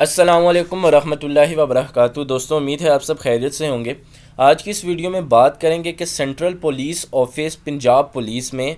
असलम वरहमल वबरक दोस्तों उम्मीद है आप सब खैरियत से होंगे आज की इस वीडियो में बात करेंगे कि central police office Punjab police में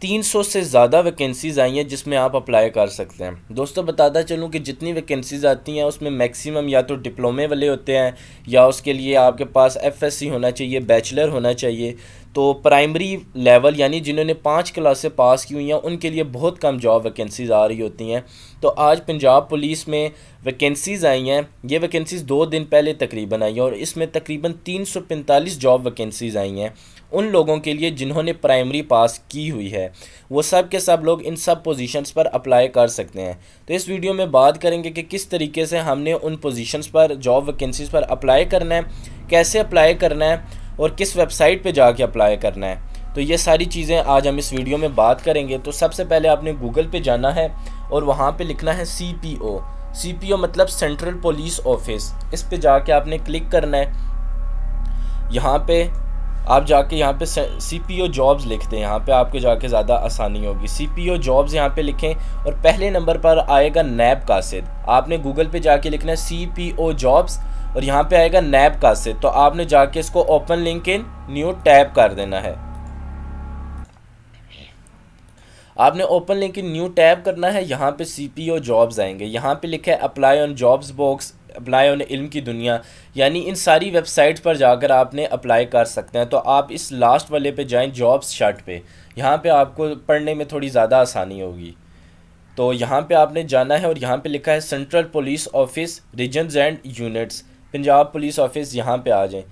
तीन सौ से ज़्यादा वैकेंसीज़ आई हैं जिसमें आप अप्लाई कर सकते हैं दोस्तों बताता चलूँ कि जितनी वैकेंसीज़ आती हैं उसमें मैक्सिमम या तो डिप्लोमे वाले होते हैं या उसके लिए आपके पास एफएससी होना चाहिए बैचलर होना चाहिए तो प्राइमरी लेवल यानी जिन्होंने पाँच क्लासें पास की हुई हैं उनके लिए बहुत कम जॉब वैकेंसीज़ आ रही होती हैं तो आज पंजाब पुलिस में वैकेंसीज़ आई हैं ये वैकेंसीज़ दो दिन पहले तकरीबन आई हैं और इसमें तकरीबन तीन सौ पैंतालीस जॉब वैकेंसीज़ आई हैं उन लोगों के लिए जिन्होंने प्राइमरी पास की हुई है वो सब के सब लोग इन सब पोजीशंस पर अप्लाई कर सकते हैं तो इस वीडियो में बात करेंगे कि किस तरीके से हमने उन पोजीशंस पर जॉब वैकेंसीज़ पर अप्लाई करना है कैसे अप्लाई करना है और किस वेबसाइट पे जाके अप्लाई करना है तो ये सारी चीज़ें आज हम इस वीडियो में बात करेंगे तो सबसे पहले आपने गूगल पे जाना है और वहाँ पे लिखना है C P O C P O मतलब सेंट्रल पुलिस ऑफिस इस पे जाके आपने क्लिक करना है यहाँ पे आप जाके यहाँ पे सी पी ओ जॉब्स लिखते हैं यहाँ पे आपको जाके ज़्यादा आसानी होगी सी पी ओ जॉब्स यहाँ पे लिखें और पहले नंबर पर आएगा नैब कासिद आपने गूगल पे जाके लिखना है सी पी ओ जॉब्स और यहाँ पे आएगा नैब का से तो आपने जाके इसको open link in new tab कर देना है आपने open link in new tab करना है यहाँ पे सी पी ओ जॉब्स आएंगे यहाँ पे लिखा है apply on jobs box apply on इल्म की दुनिया यानी इन सारी वेबसाइट पर जाकर आपने अप्लाई कर सकते हैं तो आप इस लास्ट वाले पे जाएं जॉब्स शर्ट पे यहाँ पे आपको पढ़ने में थोड़ी ज़्यादा आसानी होगी तो यहाँ पे आपने जाना है और यहाँ पे लिखा है central police office regions and units Punjab police office यहाँ पे आ जाएं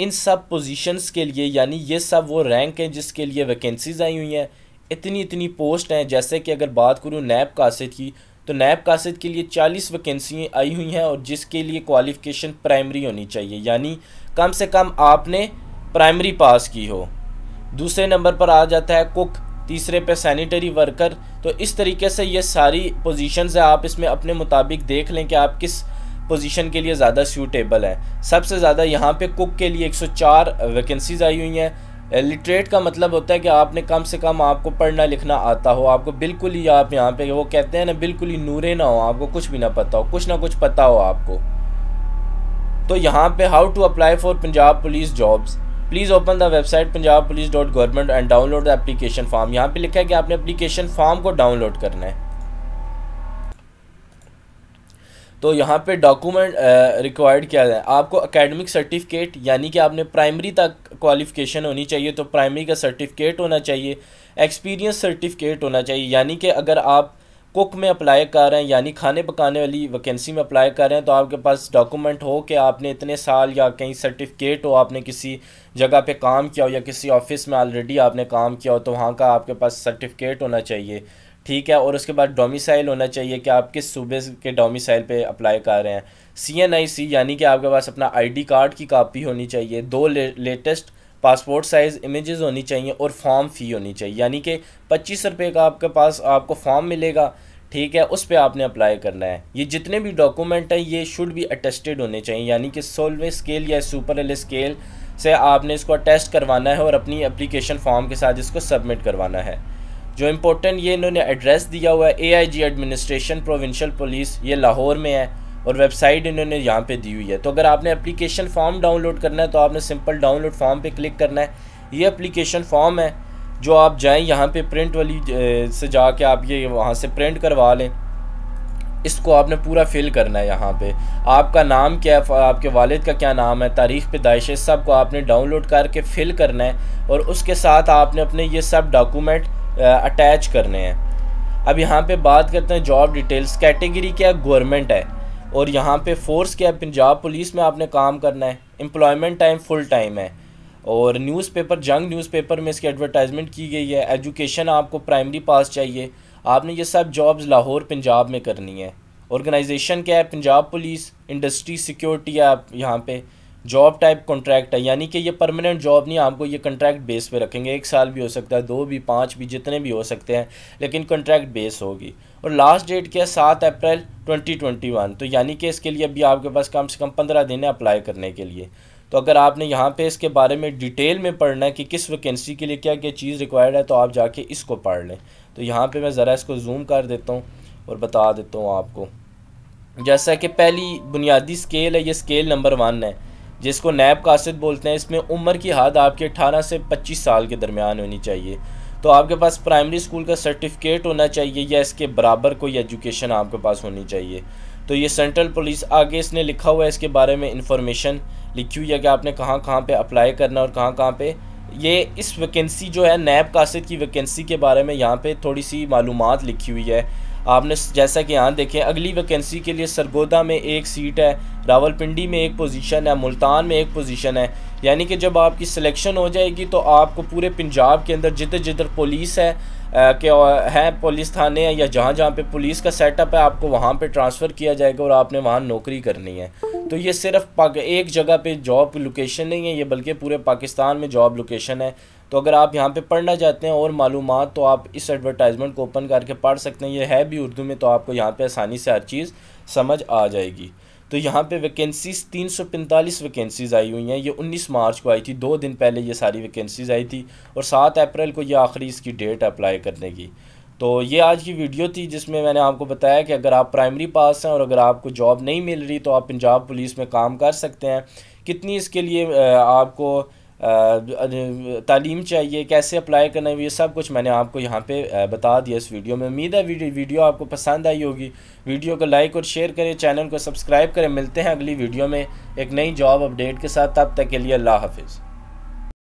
इन सब पोजीशंस के लिए यानी ये सब वो रैंक हैं जिसके लिए वैकेंसीज़ आई हुई हैं इतनी इतनी पोस्ट हैं जैसे कि अगर बात करूँ नैब कासिद की तो नैब कासिद के लिए चालीस वैकेंसी आई हुई हैं और जिसके लिए क्वालिफ़िकेशन प्राइमरी होनी चाहिए यानी कम से कम आपने प्राइमरी पास की हो दूसरे नंबर पर आ जाता है कुक तीसरे पे सैनिटरी वर्कर तो इस तरीके से ये सारी पोजीशंस हैं आप इसमें अपने मुताबिक देख लें कि आप किस पोजीशन के लिए ज़्यादा सूटेबल है सबसे ज़्यादा यहाँ पे कुक के लिए 104 वैकेंसीज़ आई हुई हैं लिटरेट का मतलब होता है कि आपने कम से कम आपको पढ़ना लिखना आता हो आपको बिल्कुल ही आप यहाँ पे वो कहते हैं ना बिल्कुल ही नूरे ना हो आपको कुछ भी ना पता हो कुछ ना कुछ पता हो आपको तो यहाँ पे how to apply for Punjab police jobs please open the website Punjab police dot government and download the application form यहाँ पे लिखा है कि आपने एप्लीकेशन फॉर्म को डाउनलोड करना है तो यहाँ पे डॉक्यूमेंट रिक्वायर्ड क्या है आपको एकेडमिक सर्टिफिकेट यानी कि आपने प्राइमरी तक क्वालिफिकेशन होनी चाहिए तो प्राइमरी का सर्टिफिकेट होना चाहिए एक्सपीरियंस सर्टिफिकेट होना चाहिए यानी कि अगर आप कुक में अप्लाई कर रहे हैं यानी खाने पकाने वाली वैकेंसी में अप्लाई कर रहे हैं तो आपके पास डॉक्यूमेंट हो कि आपने इतने साल या कहीं सर्टिफिकेट हो आपने किसी जगह पे काम किया हो या किसी ऑफिस में ऑलरेडी आपने काम किया हो तो वहाँ का आपके पास सर्टिफिकेट होना चाहिए ठीक है और उसके बाद डोमिसाइल होना चाहिए कि आप किस सूबे के डोमिसाइल पे अप्लाई कर रहे हैं सी एन आई सी यानी कि आपके पास अपना आईडी कार्ड की कापी होनी चाहिए दो ले, लेटेस्ट पासपोर्ट साइज़ इमेजेस होनी चाहिए और फॉर्म फ़ी होनी चाहिए यानी कि पच्चीस रुपये का आपके पास आपको फॉर्म मिलेगा ठीक है उस पर आपने अप्लाई करना है ये जितने भी डॉक्यूमेंट हैं ये शुड भी अटेस्टेड होने चाहिए यानी कि सोलवे स्केल या सुपर एल स्केल से आपने इसको अटेस्ट करवाना है और अपनी अप्लीकेशन फॉर्म के साथ इसको सबमिट करवाना है जो इम्पोर्टेंट ये इन्होंने एड्रेस दिया हुआ है A I G administration provincial police ये लाहौर में है और वेबसाइट इन्होंने यहाँ पे दी हुई है तो अगर आपने एप्लीकेशन फॉर्म डाउनलोड करना है तो आपने सिंपल डाउनलोड फॉर्म पे क्लिक करना है ये एप्लीकेशन फॉर्म है जो आप जाएँ यहाँ पर प्रिंट वाली से जाके आप ये वहाँ से प्रिंट करवा लें इसको आपने पूरा फिल करना है यहाँ पे आपका नाम क्या है आपके वालिद का क्या नाम है तारीख पैदाइश सब को आपने डाउनलोड करके फिल करना है और उसके साथ आपने अपने ये सब डॉक्यूमेंट अटैच करने हैं अब यहाँ पे बात करते हैं जॉब डिटेल्स कैटेगरी क्या गवर्नमेंट है और यहाँ पे फोर्स क्या है पंजाब पुलिस में आपने काम करना है एम्प्लॉयमेंट टाइम फुल टाइम है और न्यूज़पेपर जंग न्यूज़पेपर में इसकी एडवर्टाइजमेंट की गई है एजुकेशन आपको प्राइमरी पास चाहिए आपने ये सब जॉब्स लाहौर पंजाब में करनी है ऑर्गेनाइजेशन क्या है पंजाब पुलिस इंडस्ट्री सिक्योरिटी है आप यहाँ पर जॉब टाइप कॉन्ट्रैक्ट है यानी कि ये परमानेंट जॉब नहीं आपको ये कॉन्ट्रैक्ट बेस पे रखेंगे एक साल भी हो सकता है दो भी पाँच भी जितने भी हो सकते हैं लेकिन कॉन्ट्रैक्ट बेस होगी और लास्ट डेट क्या है सात अप्रैल 2021 तो यानी कि इसके लिए अभी आपके पास कम से कम पंद्रह दिन है अप्लाई करने के लिए तो अगर आपने यहाँ पर इसके बारे में डिटेल में पढ़ना है कि किस वैकेंसी के लिए क्या क्या चीज़ रिक्वायर्ड है तो आप जाके इसको पढ़ लें तो यहाँ पर मैं ज़रा इसको जूम कर देता हूँ और बता देता हूँ आपको जैसा कि पहली बुनियादी स्केल है ये स्केल नंबर वन है जिसको नैब कासद बोलते हैं इसमें उम्र की हद आपके अठारह से पच्चीस साल के दरमियान होनी चाहिए तो आपके पास प्राइमरी स्कूल का सर्टिफिकेट होना चाहिए या इसके बराबर कोई एजुकेशन आपके पास होनी चाहिए तो ये सेंट्रल पुलिस आगे इसने लिखा हुआ है इसके बारे में इंफॉर्मेशन लिखी हुई है कि आपने कहाँ कहाँ पे अप्लाई करना और कहाँ कहाँ पे ये इस वैकेंसी जो है नैब कासिद की वैकेंसी के बारे में यहाँ पे थोड़ी सी मालूम लिखी हुई है आपने जैसा कि यहाँ देखें अगली वैकेंसी के लिए सरगोदा में एक सीट है रावलपिंडी में एक पोजीशन है मुल्तान में एक पोजीशन है यानी कि जब आपकी सिलेक्शन हो जाएगी तो आपको पूरे पंजाब के अंदर जिधर जिधर पुलिस है के हैं पुलिस थाने हैं या जहाँ जहाँ पे पुलिस का सेटअप है आपको वहाँ पे ट्रांसफ़र किया जाएगा और आपने वहाँ नौकरी करनी है तो ये सिर्फ एक जगह पे जॉब लोकेशन नहीं है ये बल्कि पूरे पाकिस्तान में जॉब लोकेशन है तो अगर आप यहाँ पे पढ़ना चाहते हैं और मालूम तो आप इस एडवर्टाइजमेंट को ओपन करके पढ़ सकते हैं ये है भी उर्दू में तो आपको यहाँ पे आसानी से हर चीज़ समझ आ जाएगी तो यहाँ पे वैकेंसीज़ तीन सौ पैंतालीस वैकेंसीज़ आई हुई हैं ये उन्नीस मार्च को आई थी दो दिन पहले ये सारी वैकेंसीज़ आई थी और सात अप्रैल को ये आखिरी इसकी डेट अप्लाई करने की तो ये आज की वीडियो थी जिसमें मैंने आपको बताया कि अगर आप प्राइमरी पास हैं और अगर आपको जॉब नहीं मिल रही तो आप पंजाब पुलिस में काम कर सकते हैं कितनी इसके लिए आपको तालीम चाहिए कैसे अप्लाई करना है ये सब कुछ मैंने आपको यहाँ पे बता दिया इस वीडियो में उम्मीद है वीडियो वीडियो आपको पसंद आई होगी वीडियो को लाइक और शेयर करें चैनल को सब्सक्राइब करें मिलते हैं अगली वीडियो में एक नई जॉब अपडेट के साथ तब तक के लिए अल्लाह हाफिज़